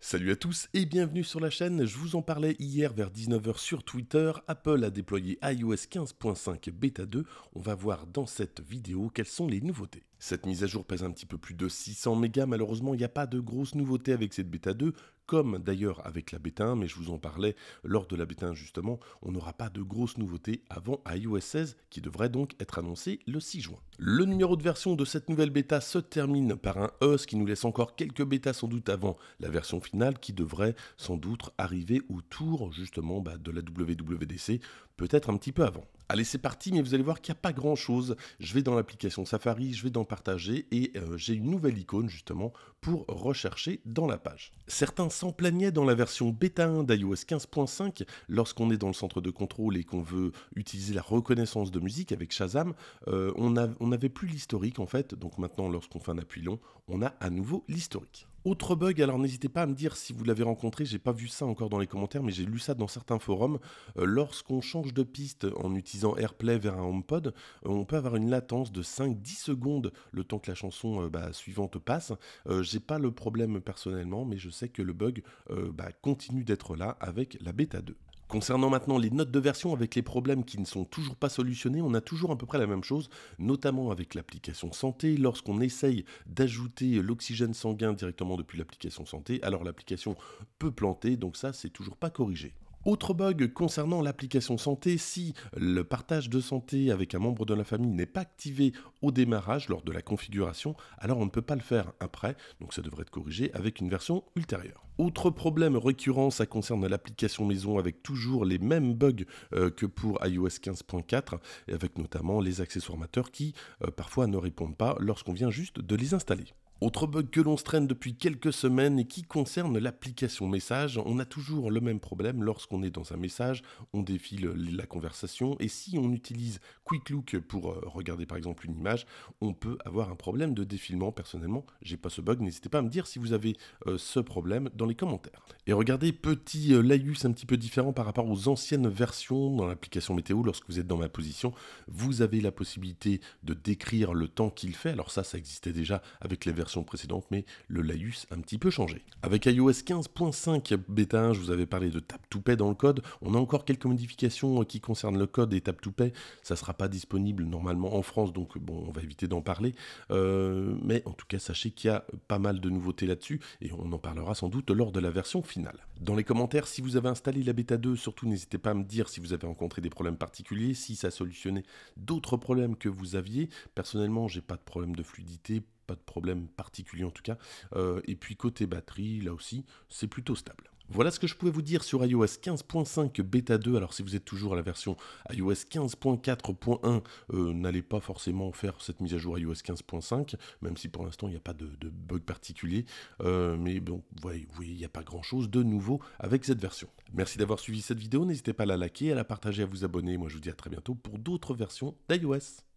Salut à tous et bienvenue sur la chaîne. Je vous en parlais hier vers 19h sur Twitter. Apple a déployé iOS 15.5 Beta 2. On va voir dans cette vidéo quelles sont les nouveautés. Cette mise à jour pèse un petit peu plus de 600 mégas, malheureusement il n'y a pas de grosses nouveautés avec cette bêta 2, comme d'ailleurs avec la bêta 1, mais je vous en parlais lors de la bêta 1 justement, on n'aura pas de grosses nouveautés avant iOS 16 qui devrait donc être annoncé le 6 juin. Le numéro de version de cette nouvelle bêta se termine par un OS, qui nous laisse encore quelques bêtas sans doute avant la version finale qui devrait sans doute arriver autour justement bah, de la WWDC, peut-être un petit peu avant. Allez c'est parti, mais vous allez voir qu'il n'y a pas grand chose. Je vais dans l'application Safari, je vais dans partager et euh, j'ai une nouvelle icône justement pour rechercher dans la page. Certains s'en plaignaient dans la version bêta 1 d'iOS 15.5 lorsqu'on est dans le centre de contrôle et qu'on veut utiliser la reconnaissance de musique avec Shazam, euh, on n'avait plus l'historique en fait, donc maintenant lorsqu'on fait un appui long, on a à nouveau l'historique. Autre bug, alors n'hésitez pas à me dire si vous l'avez rencontré, j'ai pas vu ça encore dans les commentaires, mais j'ai lu ça dans certains forums. Euh, lorsqu'on change de piste en utilisant AirPlay vers un HomePod, euh, on peut avoir une latence de 5-10 secondes le temps que la chanson euh, bah, suivante passe. j'ai pas le problème personnellement, mais je sais que le bug bah, continue d'être là avec la bêta 2. Concernant maintenant les notes de version avec les problèmes qui ne sont toujours pas solutionnés, on a toujours à peu près la même chose, notamment avec l'application santé. Lorsqu'on essaye d'ajouter l'oxygène sanguin directement depuis l'application santé, alors l'application peut planter, donc ça c'est toujours pas corrigé. Autre bug concernant l'application santé, si le partage de santé avec un membre de la famille n'est pas activé au démarrage lors de la configuration, alors on ne peut pas le faire après, donc ça devrait être corrigé avec une version ultérieure. Autre problème récurrent, ça concerne l'application maison avec toujours les mêmes bugs euh, que pour iOS 15.4, avec notamment les accessoires mateurs qui euh, parfois ne répondent pas lorsqu'on vient juste de les installer. Autre bug que l'on se traîne depuis quelques semaines et qui concerne l'application message, on a toujours le même problème lorsqu'on est dans un message, on défile la conversation et si on utilise Quick Look pour euh, regarder par exemple une image, on peut avoir un problème de défilement. Personnellement, j'ai pas ce bug, n'hésitez pas à me dire si vous avez euh, ce problème dans les commentaires. Et regardez, petit euh, laïus un petit peu différent par rapport aux anciennes versions dans l'application météo, lorsque vous êtes dans ma position, vous avez la possibilité de décrire le temps qu'il fait. Alors ça, ça existait déjà avec les versions précédente précédentes, mais le laïus un petit peu changé. Avec iOS 15.5 bêta 1, je vous avais parlé de tap to pay dans le code. On a encore quelques modifications euh, qui concernent le code et tap to pay. Ça sera pas disponible normalement en France, donc euh, bon, on va éviter d'en parler. Euh, mais en tout cas, sachez qu'il y a pas mal de nouveautés là-dessus et on en parlera sans doute lors de la version finale. Dans les commentaires, si vous avez installé la bêta 2, surtout n'hésitez pas à me dire si vous avez rencontré des problèmes particuliers, si ça solutionnait d'autres problèmes que vous aviez. Personnellement, j'ai pas de problème de fluidité, pas de problème particulier en tout cas. Euh, et puis côté batterie, là aussi, c'est plutôt stable. Voilà ce que je pouvais vous dire sur iOS 15.5 bêta 2. Alors si vous êtes toujours à la version iOS 15.4.1, euh, n'allez pas forcément faire cette mise à jour iOS 15.5, même si pour l'instant il n'y a pas de, bug particulier. Euh, mais bon, vous voyez, il n'y a pas grand-chose de nouveau avec cette version. Merci d'avoir suivi cette vidéo, n'hésitez pas à la liker, à la partager, à vous abonner. Moi je vous dis à très bientôt pour d'autres versions d'iOS.